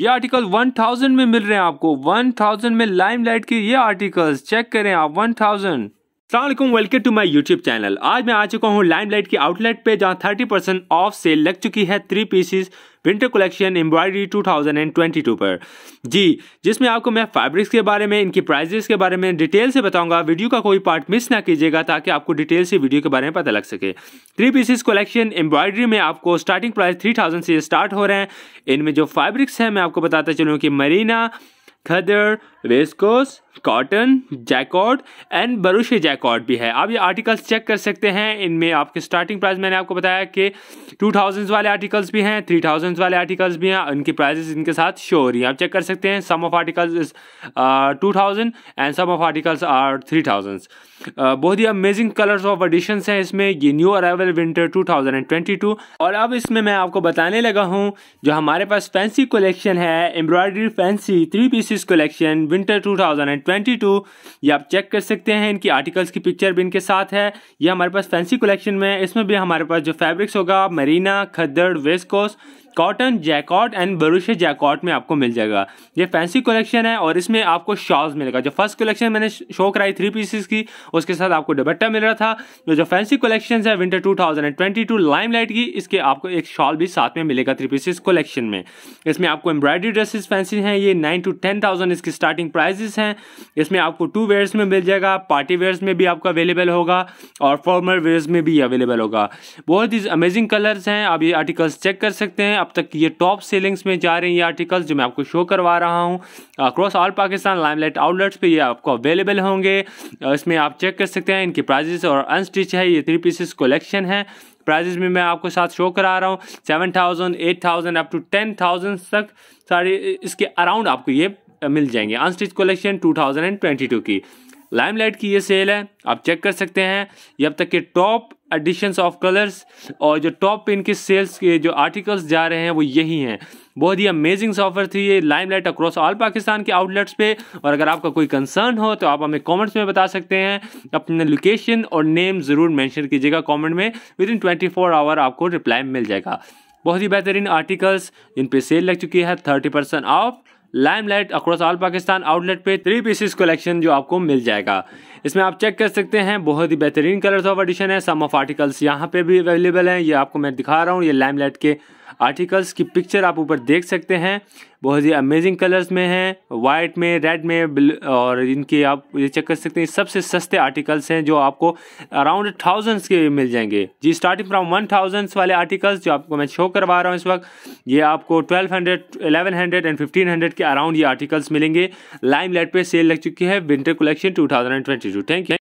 ये आर्टिकल 1000 में मिल रहे हैं आपको 1000 में लाइमलाइट के ये आर्टिकल्स चेक करें आप 1000 सलामकुम welcome to my YouTube channel आज मैं आ चुका हूँ लाइमलाइट की आउटलेट पे जहाँ 30 परसेंट ऑफ सेल लग चुकी है three pieces winter collection embroidery 2022 पर जी जिसमें आपको मैं फैब्रिक्स के बारे में इनकी प्राइजेस के बारे में डिटेल से बताऊंगा वीडियो का कोई पार्ट मिस ना कीजिएगा ताकि आपको डिटेल से वीडियो के बारे में पता लग सके थ्री पीसेस कलेक्शन एम्ब्रॉयडरी में आपको स्टार्टिंग प्राइस थ्री से स्टार्ट हो रहे हैं इनमें जो फैब्रिक्स हैं मैं आपको बताता चलूँ कि marina khaddar viscose cotton jacquard and बरूशे जैकॉट भी है आप ये आर्टिकल्स चेक कर सकते हैं इनमें आपके स्टार्टिंग प्राइस मैंने आपको बताया कि टू थाउजेंड्स वाले आर्टिकल्स भी हैं थ्री थाउजेंड्स वाले आर्टिकल्स भी हैं उनकी प्राइजेस इनके साथ शो हो रही हैं आप चेक कर सकते हैं some of articles is two thousand and some of articles are three thousands बहुत ही अमेजिंग कलर्स ऑफ एडिशन हैं इसमें ये new arrival winter two thousand and twenty two और अब इसमें मैं आपको बताने लगा हूँ जो हमारे पास फैंसी कलेक्शन है embroidery fancy three pieces collection winter 2022 ये आप चेक कर सकते हैं इनकी आर्टिकल्स की पिक्चर भी इनके साथ है ये हमारे पास फैंसी कलेक्शन में है इसमें भी हमारे पास जो फैब्रिक्स होगा marina khaddar viscose cotton jacquard and बरूशे जैकॉट में आपको मिल जाएगा ये फैंसी कलेक्शन है और इसमें आपको शॉल्स मिलेगा जो फर्स्ट कलेक्शन मैंने शो कराई थ्री पीसेस की उसके साथ आपको दुबट्टा मिल रहा था जो जो फैंसी कलेक्शन है winter two thousand and twenty two Limelight की इसके आपको एक शॉल भी साथ में मिलेगा थ्री पीसेस कलेक्शन में इसमें आपको एम्ब्रॉयडरी ड्रेसेस फैंसी हैं ये नाइन टू टेन थाउजेंड इसकी स्टार्टिंग प्राइजेस हैं इसमें आपको टू वेयर्स में मिल जाएगा पार्टी वेयर्स में भी आपको अवेलेबल होगा और फॉर्मल वेयर्स में भी अवेलेबल होगा बहुत ही अमेजिंग कलर्स हैं आप ये आर्टिकल्स चेक कर सकते हैं अब तक ये टॉप सेलिंग्स में जा रहे हैं ये आर्टिकल्स जो मैं आपको शो करवा रहा हूँ across all Pakistan Limelight outlets पे ये आपको अवेलेबल होंगे इसमें आप चेक कर सकते हैं इनकी प्राइजेस और अनस्टिच है ये थ्री पीसेस कलेक्शन है प्राइजेस में मैं आपको साथ शो करा रहा हूँ seven thousand eight thousand up to ten thousand तक सारी इसके अराउंड आपको ये मिल जाएंगे unstitched collection two thousand and twenty two की लाइमलाइट की ये सेल है आप चेक कर सकते हैं ये अब तक के टॉप एडिशंस ऑफ कलर्स और जो टॉप पे इनके सेल्स के जो आर्टिकल्स जा रहे हैं वो यही हैं बहुत ही अमेजिंग ऑफर थी ये लाइमलाइट अक्रॉस ऑल पाकिस्तान के आउटलेट्स पे और अगर आपका कोई कंसर्न हो तो आप हमें कमेंट्स में बता सकते हैं अपने लोकेशन और नेम ज़रूर मैंशन कीजिएगा कॉमेंट में within twenty four hour आपको रिप्लाई मिल जाएगा बहुत ही बेहतरीन आर्टिकल्स इन पे सेल लग चुकी है thirty percent off Limelight across all Pakistan outlet पे थ्री पीसेस कलेक्शन जो आपको मिल जाएगा इसमें आप चेक कर सकते हैं बहुत ही बेहतरीन कलर्स ऑफ एडिशन है सम ऑफ आर्टिकल्स यहाँ पे भी अवेलेबल हैं ये आपको मैं दिखा रहा हूँ ये लाइमलाइट के आर्टिकल्स की पिक्चर आप ऊपर देख सकते हैं बहुत ही अमेजिंग कलर्स में हैं वाइट में रेड में और इनके आप ये चेक कर सकते हैं सबसे सस्ते आर्टिकल्स हैं जो आपको अराउंड थाउजेंड्स के मिल जाएंगे जी स्टार्टिंग फ्रॉम वन थाउजेंड्स वाले आर्टिकल्स जो आपको मैं शो करवा रहा हूँ इस वक्त ये आपको twelve hundred eleven hundred and fifteen hundred के अराउंड ये आर्टिकल्स मिलेंगे लाइम लाइट पर सेल लग चुकी है winter collection two thousand and twenty two thank you